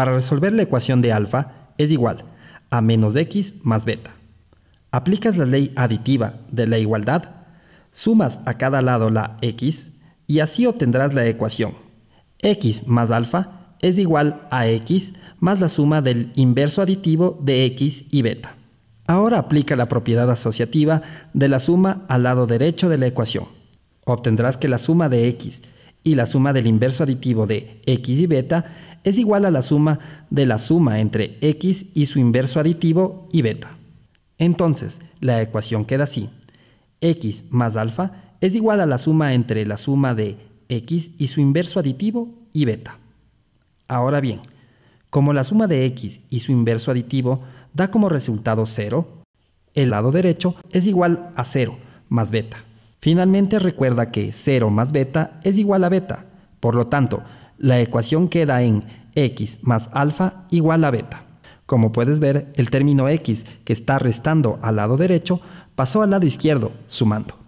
Para resolver la ecuación de alfa es igual a menos x más beta. Aplicas la ley aditiva de la igualdad, sumas a cada lado la x y así obtendrás la ecuación. x más alfa es igual a x más la suma del inverso aditivo de x y beta. Ahora aplica la propiedad asociativa de la suma al lado derecho de la ecuación. Obtendrás que la suma de x y la suma del inverso aditivo de x y beta es igual a la suma de la suma entre x y su inverso aditivo y beta. Entonces, la ecuación queda así. x más alfa es igual a la suma entre la suma de x y su inverso aditivo y beta. Ahora bien, como la suma de x y su inverso aditivo da como resultado 0, el lado derecho es igual a 0 más beta. Finalmente recuerda que 0 más beta es igual a beta. Por lo tanto, la ecuación queda en x más alfa igual a beta. Como puedes ver, el término x que está restando al lado derecho pasó al lado izquierdo, sumando.